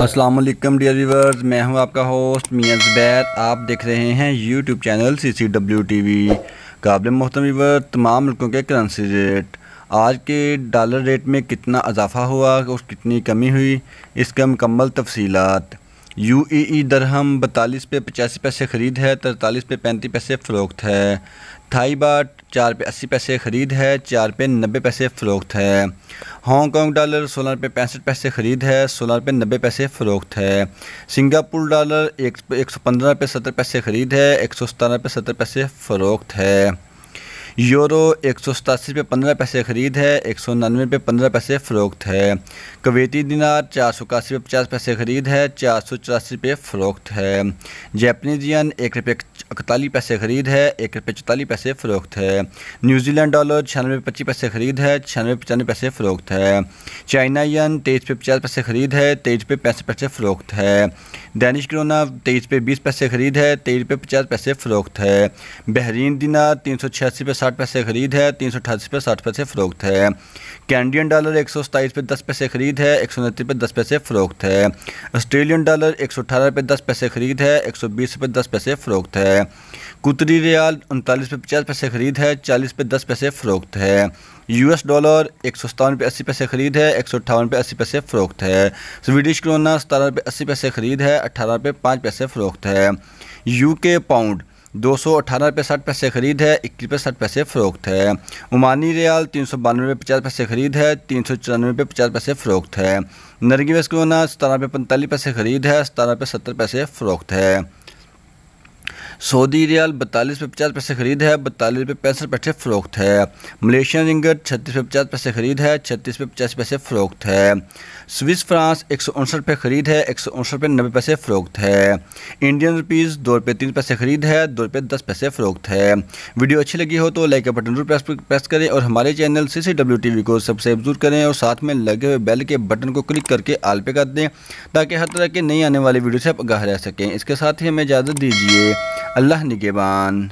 Aslam dear viewers मैं हूं आपका होस्ट मियाँ जबैत आप देख रहे हैं YouTube channel C C W T V काबिल मोहतम व्यूवर तमाम मुल्कों के करेंसी रेट आज के डॉलर रेट में कितना इजाफा हुआ और कितनी कमी हुई इसका मुकम्मल तफसीत यू ई ई e दरहम बतालीस पे पचासी पैसे ख़रीद है तरतालीस पे पैंतीस पैसे फ़रोख्त है थाई बाट चार पे अस्सी पैसे ख़रीद है चार पे नब्बे पैसे फ़रोख्त है हांगकॉन्ग डॉलर सोलह रुपये पैंसठ पैसे ख़रीद है सोलह रुपये नब्बे पैसे फ़रोख्त है सिंगापुर डॉलर एक एक सौ पंद्रह पे सत्तर पैसे ख़रीद है एक सौ सतारह रुपये सत्तर पैसे फ़रोख्त है यूरो एक सौ सतासी रुपये पंद्रह पैसे ख़रीद है एक सौ नानवे रुपये पंद्रह पैसे फ़रोख्त है कवेती दिनार चार सौ इक्यासी रुपये पचास पैसे ख़रीद है चार सौ चौरासी रुपये फ़रोख्त है जैपनीज यन एक रुपये इकतालीस पैसे खरीद है एक रुपये चौतालीस पैसे फ़रोख्त है न्यूजीलैंड डॉलर छियानवे पच्चीस पैसे खरीद है छियानवे पचानवे पैसे फ़रोख्त है चाइना यन तेईस पे पचास पैसे खरीद है तेईस पे पैंसठ पैसे फ़रोख्त है दैनिश करोना तेईस पे बीस पैसे खरीद है तेईस पे पचास पैसे फ़रोख्त है बहरीन दिना तीन सौ छियासी पे साठ पैसे खरीद है तीन सौ अठासी पे साठ पैसे फ़रोख्त है कैनेडियन डॉलर एक सौ सताईस पे दस पैसे खरीद है एक सौ उनतीस पे दस पैसे फ़रोख्त है ऑस्ट्रेलियन डॉलर एक सौ अठारह पे दस पैसे खरीद है एक सौ बीस पे दस पैसे फ़रोख्त है कुतरी रियाल उनतालीस पे पचास पैसे ख़रीद है चालीस पे दस पैसे फ़रोख्त है यूएस डॉलर एक सौ सतावन पे अस्सी पैसे ख़रीद है एक सौ अट्ठावन पे अस्सी पैसे फ़रोख्त है स्वीडिश क्रोना सतारह पे अस्सी पैसे ख़रीद है अट्ठारह पे पाँच पैसे फ़रोख्त है यू के पाउंड दो सौ अठारह रुपये साठ पैसे खरीद है इक्कीस रुपये साठ पैसे फ़रोख्त है उमानी रियाल तीन सौ बानवे पे पचास पैसे खरीद है तीन सौ चौरानवे पे पचास पैसे फ़रोख्त है नरगी वेस्कोना सतारह रुपये पैंतालीस पैसे खरीद है सतारह पे सत्तर पैसे फ़रोख्त है सऊदी रियाल बतालीस रुपये पचास पैसे खरीद है बतालीस रुपये पैंसठ पैसे फ़रोख्त है मलेशिया रिंगट छत्तीस रुपये पचास पैसे खरीद है छत्तीस रुपये पचास पैसे फ़रोख्त है स्विस फ्रांस एक सौ उनसठ रुपये खरीद है एक सौ उनसठ रुपये नब्बे पैसे फ़रोख्त है इंडियन रुपीज़ दो रुपये तीन पैसे खरीद है दो रुपये दस पैसे फ़रोख्त है वीडियो अच्छी लगी हो तो लाइक का बटन जरूर प्रेस करें और हमारे channel C C W T V को सब्सक्राइब जरूर करें और साथ में लगे हुए बेल के बटन को क्लिक करके आल पे कर दें ताकि हर तरह के नई आने वाली वीडियो से आप आगाह रह सकें इसके साथ ही हमें इजाज़त दीजिए अल्लाह निगेबान